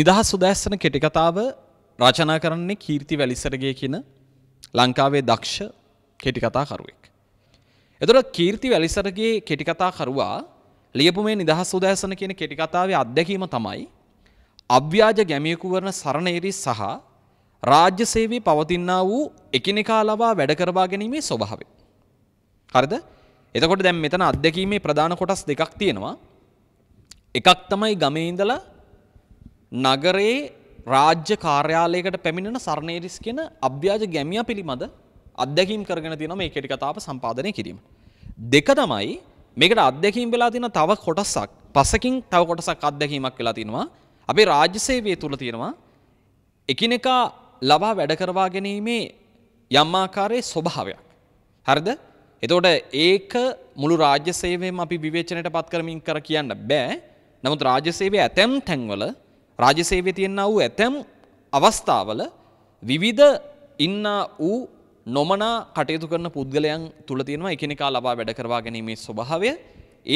නිදහස් සුදෑස්සන කෙටිකතාව රචනා කරන්නේ කීර්ති වැලිසරගේ කියන ලංකාවේ දක්ෂ කෙටිකතාකරුවෙක්. එතකොට කීර්ති වැලිසරගේ කෙටිකතාකරුවා ලියපු මේ නිදහස් සුදෑසන කියන කෙටිකතාවේ අත්දැකීම තමයි අව්‍යාජ ගැමියෙකු වරන සරණේරි සහ රාජ්‍ය සේවී පවතින්නා වූ එකිනෙකා ලබා වැඩ කරවා ගැනීමේ ස්වභාවය. හරිද? එතකොට දැන් මෙතන අත්දැකීමේ ප්‍රධාන කොටස් දෙකක් තියෙනවා. එකක් තමයි ගමේ ඉඳලා නගරයේ රාජ්‍ය කාර්යාලයකට පැමිණෙන සරණේරිස් කියන අභ්‍යාජ ගැමියා පිළිබඳ අත්දැකීම් කරගෙන තියෙනවා මේ කෙටි කතාව සම්පාදනය කිරීම. දෙක තමයි මේකට අත්දැකීම් වෙලා තියෙන තව කොටසක් පසකින් තව කොටසක් අත්දැකීමක් වෙලා තිනවා. අපේ රාජ්‍ය සේවය තුල තියෙනවා එකිනෙකා ලබා වැඩ කරවා ගැනීමේ යම් ආකාරයේ ස්වභාවයක්. හරිද? එතකොට ඒක මුළු රාජ්‍ය සේවයම අපි විවේචනයට පත් කරමින් කර කියන්න බෑ. නමුත් රාජ්‍ය සේවය ඇතැම් තැන්වල රාජ්‍ය සේවයේ තියෙනා වූ ඇතැම් අවස්ථාවල විවිධ ඉන්නා වූ නොමනා කටයුතු කරන පුද්ගලයන් තුළ තියෙනවා එකිනෙකා ලබා වැඩ කරවා ගැනීමේ ස්වභාවය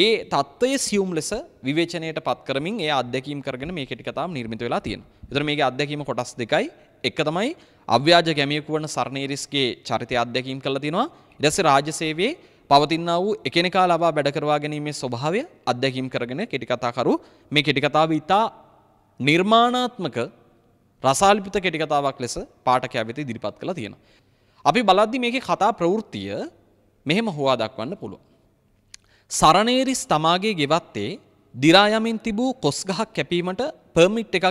ඒ தত্ত্বයේ සියුම් ලෙස විවේචනයට පත් කරමින් ඒ අත්දැකීම් කරගෙන මේ කෙටි කතාව නිර්මිත වෙලා තියෙනවා. ඒතර මේකේ අත්දැකීම කොටස් දෙකයි. එක තමයි අව්‍යාජ ගැමියෙකු වන සර්ණේරිස්ගේ චරිතය අත්දැකීම් කරලා තිනවා. ඊට පස්සේ රාජ්‍ය සේවයේ පවතිනා වූ එකිනෙකා ලබා වැඩ කරවා ගැනීමේ ස්වභාවය අත්දැකීම් කරගෙන කෙටි කතාකරු මේ කෙටි කතාව ඉතා නිර්මාණාත්මක රසාල්පිත කෙටිකතාවක් ලෙස පාටකයා වෙත ඉදිරිපත් කළ තියෙන. අපි බලද්දි මේක කතා ප්‍රවෘත්තිය මෙහෙම හොවා දක්වන්න පුළුව. සරණේරිස් තමාගේ ගෙවත්තේ දිරායමින් තිබූ කොස්ගහක් කැපීමට පර්මිට් එකක්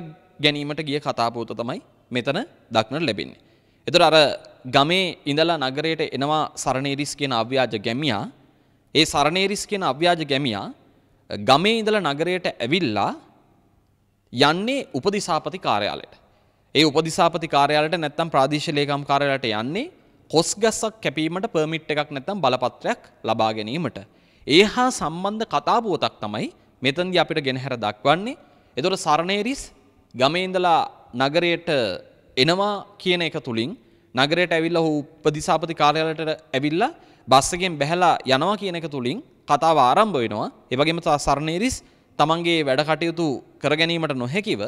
ගැනීමට ගිය කතාපූත තමයි මෙතන දක්නට ලැබෙන්නේ. එතට අර ගමේ ඉඳලා නගරයට එනවා සරණේරිස් කියෙන අව්‍යාජ ගැමියා ඒ සරණේරිස් කියෙන අව්‍යාජ ගැමියා ගමේ ඉඳලා නගරයට ඇවිල්ලා යන්නේ උපදිසාපති කාර්යාලයට. ඒ උපදිසාපති කාර්යාලයට නැත්තම් ප්‍රාදේශීය ලේකම් කාර්යාලයට යන්නේ කොස් ගස්සක් කැපීමට පර්මිට් එකක් නැත්තම් බලපත්‍රයක් ලබා ගැනීමට. ඒ හා සම්බන්ධ කතා පුවතක් තමයි මෙතනදී අපිට ගෙනහැර දක්වන්නේ. ඒතොර සරණේරිස් ගමේ ඉඳලා නගරයට එනවා කියන එක තුලින් නගරයට ඇවිල්ලා ඔහු උපදිසාපති කාර්යාලයට ඇවිල්ලා බස් එකෙන් බැහැලා යනවා කියන එක තුලින් කතාව ආරම්භ වෙනවා. ඒ වගේම සරණේරිස් තමන්ගේ වැඩ කටයුතු කරගැනීමට නොහැකිව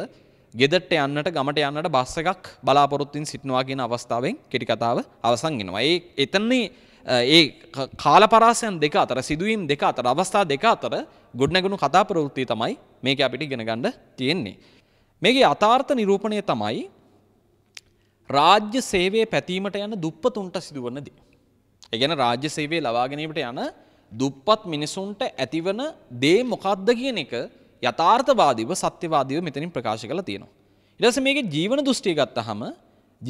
ගෙදට යන්නට ගමට යන්නට බස්ස එකක් බලාපොරොත්තින් සිටනවා කියන අවස්ථාවෙන් කෙටි කතාව අවසන් වෙනවා. ඒ එතන්නේ ඒ කාලපරාසයන් දෙක අතර සිදුවීම් දෙක අතර අවස්ථා දෙක අතර ගොඩනැගුණු කතා ප්‍රවෘත්ති තමයි මේක අපිට ඉගෙන ගන්න තියෙන්නේ. මේකේ අථාර්ථ නිරූපණය තමයි රාජ්‍ය සේවයේ පැතීමට යන දුප්පතුන්ට සිදුවන දේ. ඒ කියන්නේ රාජ්‍ය සේවයේ ලබා ගැනීමට යන දුප්පත් මිනිසුන්ට ඇතිවන දේ මොකක්ද කියන එක යථාර්ථවාදීව සත්‍යවාදීව මෙතනින් ප්‍රකාශ කරලා තියෙනවා. ඊට පස්සේ මේකේ ජීවන දෘෂ්ටිය ගත්තාම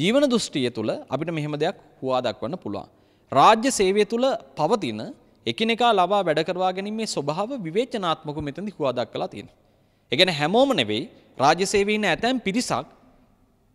ජීවන දෘෂ්ටිය තුළ අපිට මෙහෙම දෙයක් හුවා දක්වන්න පුළුවන්. රාජ්‍ය සේවය තුළ පවතින එකිනෙකා ලබා වැඩ කරවා ගැනීමේ ස්වභාව විවේචනාත්මකව මෙතනදී හුවා දක්වලා තියෙනවා. ඒ කියන්නේ හැමෝම නෙවෙයි රාජ්‍ය සේවයේ ඉන්න ඇතැම් පිරිසක්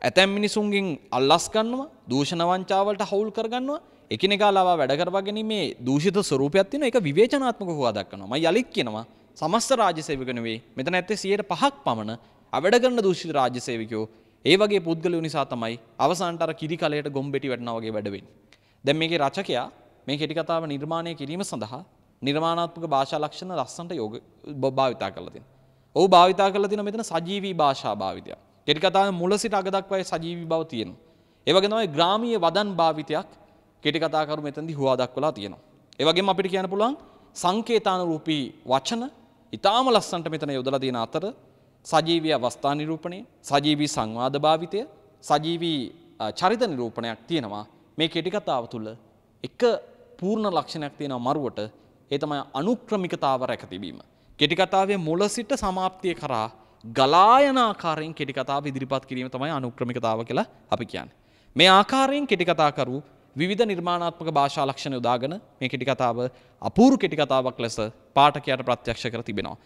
ඇතැම් මිනිසුන්ගෙන් අල්ලස් ගන්නවා, දූෂණ වංචාවලට හවුල් කරගන්නවා. එකනෙකා ලවා වැඩ කරවාගැනීමේ දූෂිත ස්වරූපයක් තියෙන එක විවේචනාත්මක හොවා දක්වනවා. මම යලිත් කියනවා සමස්ත රාජ්‍ය සේවක නෙවෙයි. මෙතන ඇත්තේ 105ක් පමණ අවැඩ කරන දූෂිත රාජ්‍ය සේවකයෝ ඒ වගේ පුද්ගලයෝ නිසා තමයි අවසානට අර කිරි කලයට ගොම්බෙටි වැටෙනා වගේ වැඩ වෙන්නේ. දැන් මේකේ රචකයා මේ කෙටි කතාව නිර්මාණය කිරීම සඳහා නිර්මාණාත්මක භාෂා ලක්ෂණ ලස්සනට යෝග භාවිතා කරලා තියෙනවා. ඔහු භාවිතා කරලා තියෙන මෙතන සජීවී භාෂා භාවිතයක්. කෙටි කතාවේ මුල සිට අග දක්වා සජීවී බව තියෙනවා. ඒ වගේ තමයි ග්‍රාමීය වදන් භාවිතයක් කෙටි කතාකරු මෙතැදි හවා දක්වලා තියෙනවා. ඒවගේ අපිට කියන පුළුවන් සංකේතානුරූපී වචන ඉතාම ලස්සන්ට මෙතන යොදලා තියෙන අතර සජීවී අවස්ථා නිරූපණය සජීවී සංවාද භාවිතය සජීවී චරිත නිරූපණයක් තියෙනවා මේ කෙටි කතාව තුළ එක පූර්ණ ලක්ෂණයක් තියෙනවා මරුවට ඒ තමයි අනුක්‍රමිකතාව රැක තිබීම. කෙටි කතාවේ මුල සිට සමාප්තිය කරා ගලා යන ආකාරයෙන් කෙටි කතාව ඉදිරිපත් කිරීම තමයි අනුක්‍රමිකතාව කියලා අපි කියන්නේ. මේ ආකාරයෙන් කෙටි කතාකරු විධ නිර්මාණාත්මක භාෂා ලක්ෂණ යොදාගෙන මේ කෙටි කතාව අපූරු කෙටි කතාවක් ලෙස පාඨකයට ප්‍රත්‍යක්ෂ කර තිබෙනවා.